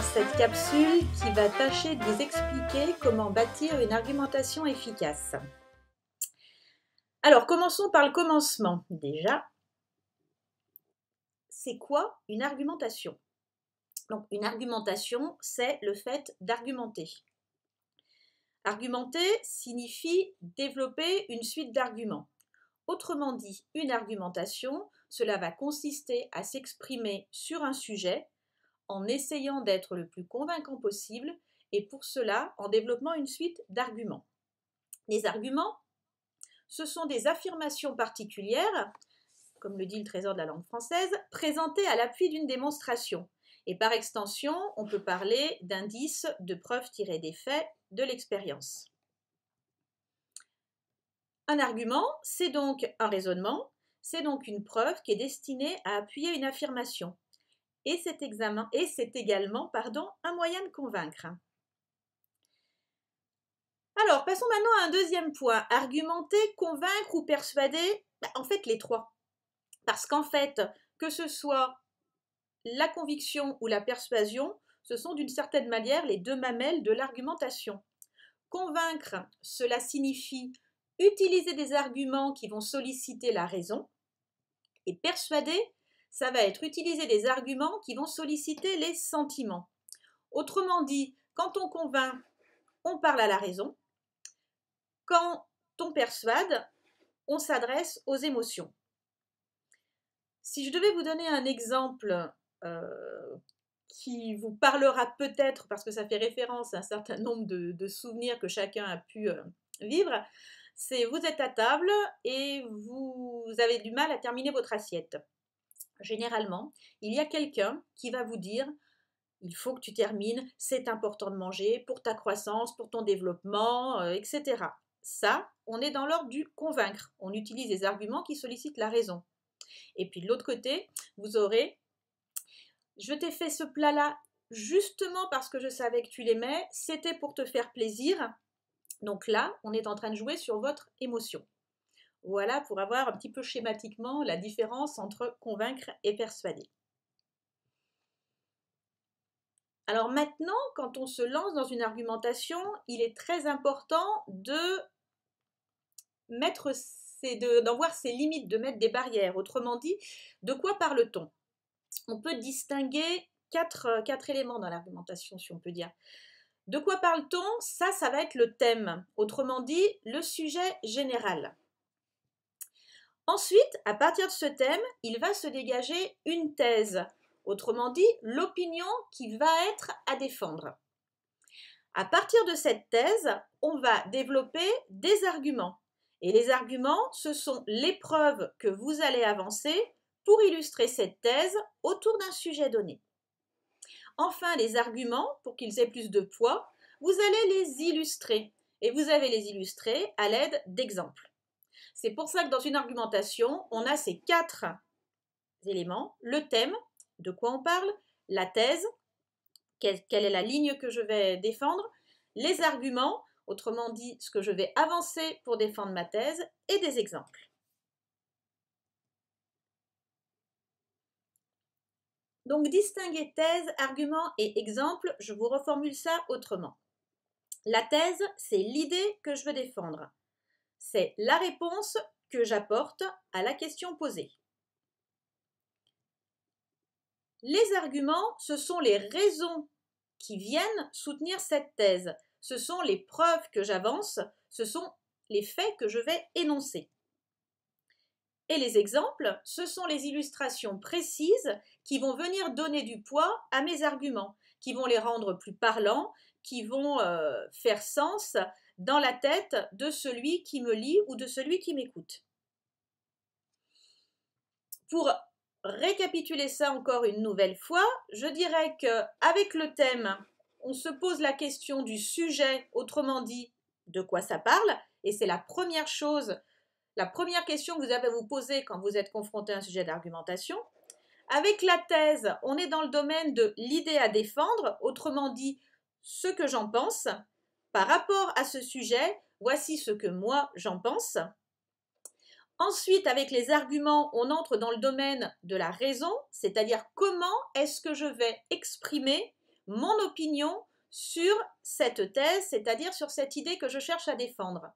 cette capsule qui va tâcher de vous expliquer comment bâtir une argumentation efficace. Alors, commençons par le commencement. Déjà, c'est quoi une argumentation Donc, une argumentation, c'est le fait d'argumenter. Argumenter signifie développer une suite d'arguments. Autrement dit, une argumentation, cela va consister à s'exprimer sur un sujet en essayant d'être le plus convaincant possible et pour cela en développant une suite d'arguments. Les arguments, ce sont des affirmations particulières, comme le dit le Trésor de la langue française, présentées à l'appui d'une démonstration. Et par extension, on peut parler d'indices de preuves tirées des faits de l'expérience. Un argument, c'est donc un raisonnement, c'est donc une preuve qui est destinée à appuyer une affirmation et c'est examen et c'est également pardon, un moyen de convaincre. Alors, passons maintenant à un deuxième point, argumenter, convaincre ou persuader, bah, en fait les trois. Parce qu'en fait, que ce soit la conviction ou la persuasion, ce sont d'une certaine manière les deux mamelles de l'argumentation. Convaincre, cela signifie utiliser des arguments qui vont solliciter la raison, et persuader, ça va être utiliser des arguments qui vont solliciter les sentiments. Autrement dit, quand on convainc, on parle à la raison. Quand on persuade, on s'adresse aux émotions. Si je devais vous donner un exemple euh, qui vous parlera peut-être, parce que ça fait référence à un certain nombre de, souvenirs que chacun a pu euh, vivre, c'est vous êtes à table et vous avez du mal à terminer votre assiette généralement, il y a quelqu'un qui va vous dire il faut que tu termines, c'est important de manger pour ta croissance, pour ton développement, euh, etc. Ça, on est dans l'ordre du convaincre. On utilise des arguments qui sollicitent la raison. Et puis de l'autre côté, vous aurez je t'ai fait ce plat-là justement parce que je savais que tu l'aimais, c'était pour te faire plaisir. Donc là, on est en train de jouer sur votre émotion. Voilà pour avoir un petit peu schématiquement la différence entre convaincre et persuader. Alors maintenant, quand on se lance dans une argumentation, il est très important de mettre d'en de, voir ses limites, de mettre des barrières. Autrement dit, de quoi parle-t-on On peut distinguer quatre, euh, quatre éléments dans l'argumentation, si on peut dire. De quoi parle-t-on Ça, ça va être le thème. Autrement dit, le sujet général. Ensuite, à partir de ce thème, il va se dégager une thèse, autrement dit l'opinion qui va être à défendre. À partir de cette thèse, on va développer des arguments. Et les arguments, ce sont les preuves que vous allez avancer pour illustrer cette thèse autour d'un sujet donné. Enfin, les arguments, pour qu'ils aient plus de poids, vous allez les illustrer. Et vous allez les illustrer à l'aide d'exemples. C'est pour ça que dans une argumentation, on a ces quatre éléments. Le thème, de quoi on parle, la thèse, quelle, est la ligne que je vais défendre, les arguments, autrement dit ce que je vais avancer pour défendre ma thèse, et des exemples. Donc distinguer thèse, argument et exemple, je vous reformule ça autrement. La thèse, c'est l'idée que je veux défendre. C'est la réponse que j'apporte à la question posée. Les arguments, ce sont les raisons qui viennent soutenir cette thèse. Ce sont les preuves que j'avance, ce sont les faits que je vais énoncer. Et les exemples, ce sont les illustrations précises qui vont venir donner du poids à mes arguments, qui vont les rendre plus parlants, qui vont euh, faire sens dans la tête de celui qui me lit ou de celui qui m'écoute. Pour récapituler ça encore une nouvelle fois, je dirais que avec le thème, on se pose la question du sujet, autrement dit, de quoi ça parle, et c'est la première chose, la première question que vous avez à vous poser quand vous êtes confronté à un sujet d'argumentation. Avec la thèse, on est dans le domaine de l'idée à défendre, autrement dit, ce que j'en pense, par rapport à ce sujet, voici ce que moi j'en pense. Ensuite, avec les arguments, on entre dans le domaine de la raison, c'est-à-dire comment est-ce que je vais exprimer mon opinion sur cette thèse, c'est-à-dire sur cette idée que je cherche à défendre.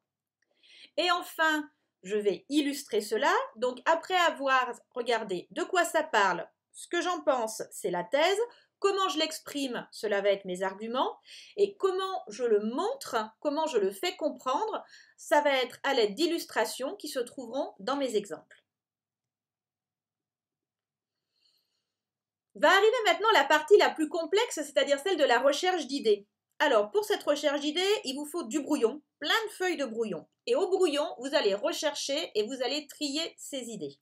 Et enfin, je vais illustrer cela. Donc, après avoir regardé de quoi ça parle, ce que j'en pense, c'est la thèse comment je l'exprime, cela va être mes arguments, et comment je le montre, comment je le fais comprendre, ça va être à l'aide d'illustrations qui se trouveront dans mes exemples. Va arriver maintenant la partie la plus complexe, c'est-à-dire celle de la recherche d'idées. Alors, pour cette recherche d'idées, il vous faut du brouillon, plein de feuilles de brouillon. Et au brouillon, vous allez rechercher et vous allez trier ces idées.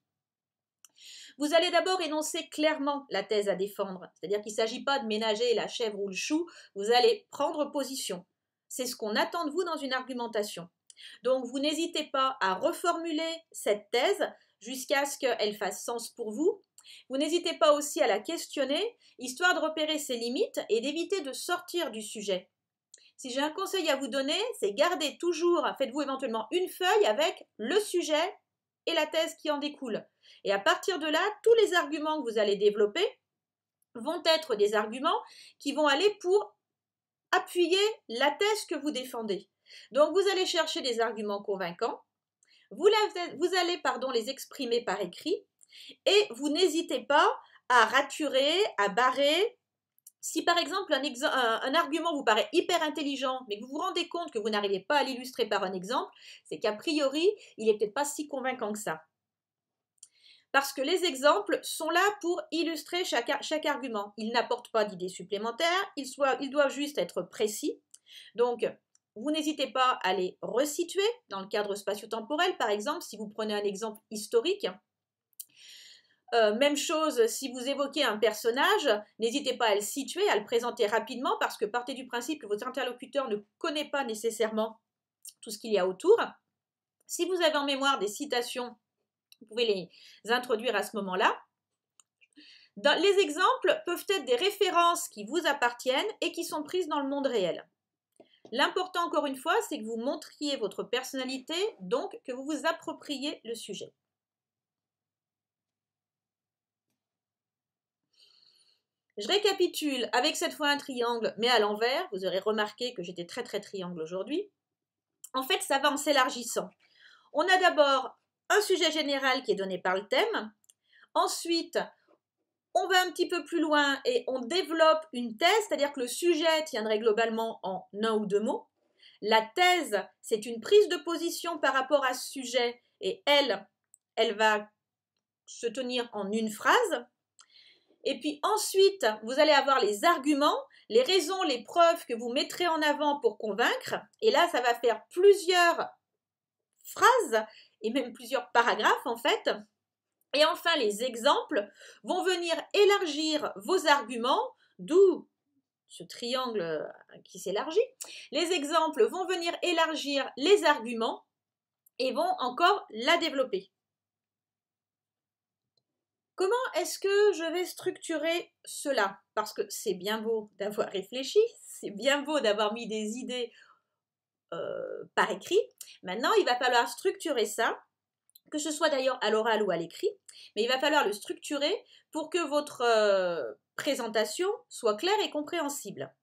Vous allez d'abord énoncer clairement la thèse à défendre, c'est-à-dire qu'il ne s'agit pas de ménager la chèvre ou le chou, vous allez prendre position. C'est ce qu'on attend de vous dans une argumentation. Donc vous n'hésitez pas à reformuler cette thèse jusqu'à ce qu'elle fasse sens pour vous. Vous n'hésitez pas aussi à la questionner, histoire de repérer ses limites et d'éviter de sortir du sujet. Si j'ai un conseil à vous donner, c'est gardez toujours, faites-vous éventuellement une feuille avec le sujet et la thèse qui en découle. Et à partir de là, tous les arguments que vous allez développer vont être des arguments qui vont aller pour appuyer la thèse que vous défendez. Donc vous allez chercher des arguments convaincants, vous, allez pardon, les exprimer par écrit et vous n'hésitez pas à raturer, à barrer. Si par exemple un, un, argument vous paraît hyper intelligent, mais que vous vous rendez compte que vous n'arrivez pas à l'illustrer par un exemple, c'est qu'a priori, il n'est peut-être pas si convaincant que ça parce que les exemples sont là pour illustrer chaque, chaque argument. Ils n'apportent pas d'idées supplémentaires, ils, doivent juste être précis. Donc, vous n'hésitez pas à les resituer dans le cadre spatio-temporel, par exemple, si vous prenez un exemple historique. Euh, même chose si vous évoquez un personnage, n'hésitez pas à le situer, à le présenter rapidement, parce que partez du principe que votre interlocuteur ne connaît pas nécessairement tout ce qu'il y a autour. Si vous avez en mémoire des citations vous pouvez les introduire à ce moment-là. les exemples peuvent être des références qui vous appartiennent et qui sont prises dans le monde réel. L'important, encore une fois, c'est que vous montriez votre personnalité, donc que vous vous appropriez le sujet. Je récapitule avec cette fois un triangle, mais à l'envers. Vous aurez remarqué que j'étais très très triangle aujourd'hui. En fait, ça va en s'élargissant. On a d'abord un sujet général qui est donné par le thème. Ensuite, on va un petit peu plus loin et on développe une thèse, c'est-à-dire que le sujet tiendrait globalement en un ou deux mots. La thèse, c'est une prise de position par rapport à ce sujet et elle, elle va se tenir en une phrase. Et puis ensuite, vous allez avoir les arguments, les raisons, les preuves que vous mettrez en avant pour convaincre. Et là, ça va faire plusieurs phrases et même plusieurs paragraphes en fait. Et enfin, les exemples vont venir élargir vos arguments, d'où ce triangle euh, qui s'élargit. Les exemples vont venir élargir les arguments et vont encore la développer. Comment est-ce que je vais structurer cela Parce que c'est bien beau d'avoir réfléchi, c'est bien beau d'avoir mis des idées euh, par écrit. Maintenant, il va falloir structurer ça, que ce soit d'ailleurs à l'oral ou à l'écrit, mais il va falloir le structurer pour que votre euh, présentation soit claire et compréhensible.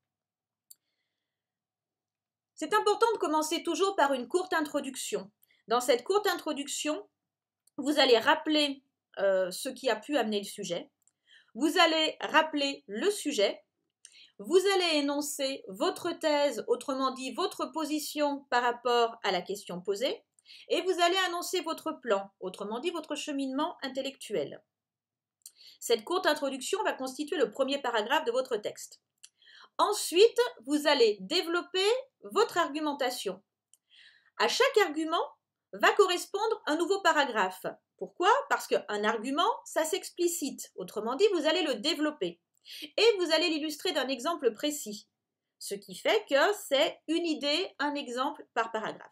C'est important de commencer toujours par une courte introduction. Dans cette courte introduction, vous allez rappeler euh, ce qui a pu amener le sujet, vous allez rappeler le sujet, vous allez énoncer votre thèse, autrement dit votre position par rapport à la question posée, et vous allez annoncer votre plan, autrement dit votre cheminement intellectuel. Cette courte introduction va constituer le premier paragraphe de votre texte. Ensuite, vous allez développer votre argumentation. À chaque argument va correspondre un nouveau paragraphe. Pourquoi Parce qu'un argument, ça s'explicite. Autrement dit, vous allez le développer. Et vous allez l'illustrer d'un exemple précis, ce qui fait que c'est une idée, un exemple par paragraphe.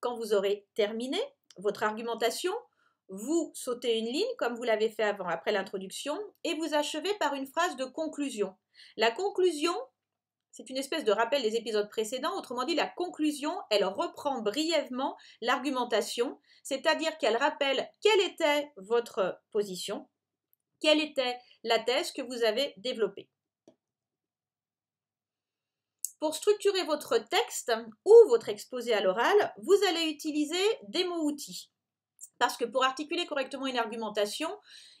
Quand vous aurez terminé votre argumentation, vous sautez une ligne comme vous l'avez fait avant, après l'introduction, et vous achevez par une phrase de conclusion. La conclusion, c'est une espèce de rappel des épisodes précédents, autrement dit la conclusion, elle reprend brièvement l'argumentation, c'est-à-dire qu'elle rappelle quelle était votre position, quelle était la thèse que vous avez développée. Pour structurer votre texte ou votre exposé à l'oral, vous allez utiliser des mots-outils. Parce que pour articuler correctement une argumentation,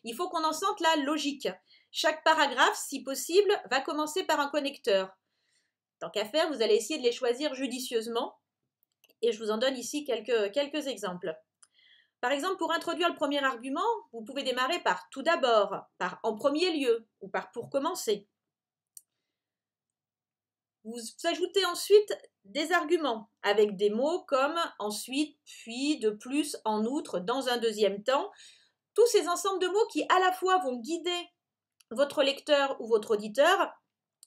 il faut qu'on en sente la logique. Chaque paragraphe, si possible, va commencer par un connecteur. Tant qu'à faire, vous allez essayer de les choisir judicieusement. Et je vous en donne ici quelques, quelques exemples. Par exemple, pour introduire le premier argument, vous pouvez démarrer par tout d'abord, par en premier lieu ou par pour commencer. Vous ajoutez ensuite des arguments avec des mots comme ensuite, puis, de plus, en outre, dans un deuxième temps. Tous ces ensembles de mots qui à la fois vont guider votre lecteur ou votre auditeur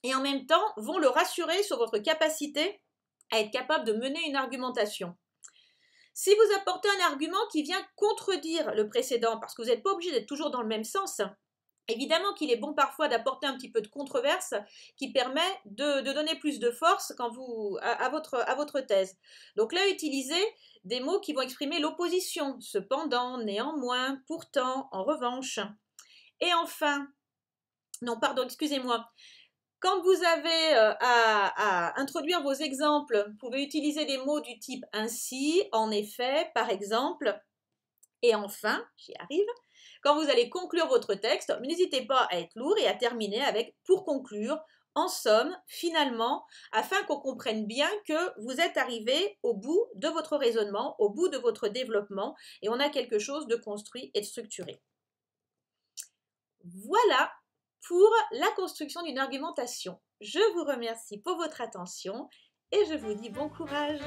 et en même temps vont le rassurer sur votre capacité à être capable de mener une argumentation. Si vous apportez un argument qui vient contredire le précédent, parce que vous n'êtes pas obligé d'être toujours dans le même sens, évidemment qu'il est bon parfois d'apporter un petit peu de controverse qui permet de, donner plus de force à votre thèse. Donc là, utilisez des mots qui vont exprimer l'opposition, cependant, néanmoins, pourtant, en revanche. Et enfin, non, pardon, excusez-moi. Quand vous avez euh, à, introduire vos exemples, vous pouvez utiliser des mots du type ainsi, en effet, par exemple, et enfin, j'y arrive. Quand vous allez conclure votre texte, n'hésitez pas à être lourd et à terminer avec pour conclure, en somme, finalement, afin qu'on comprenne bien que vous êtes arrivé au bout de votre raisonnement, au bout de votre développement, et on a quelque chose de construit et de structuré. Voilà pour la construction d'une argumentation. Je vous remercie pour votre attention et je vous dis bon courage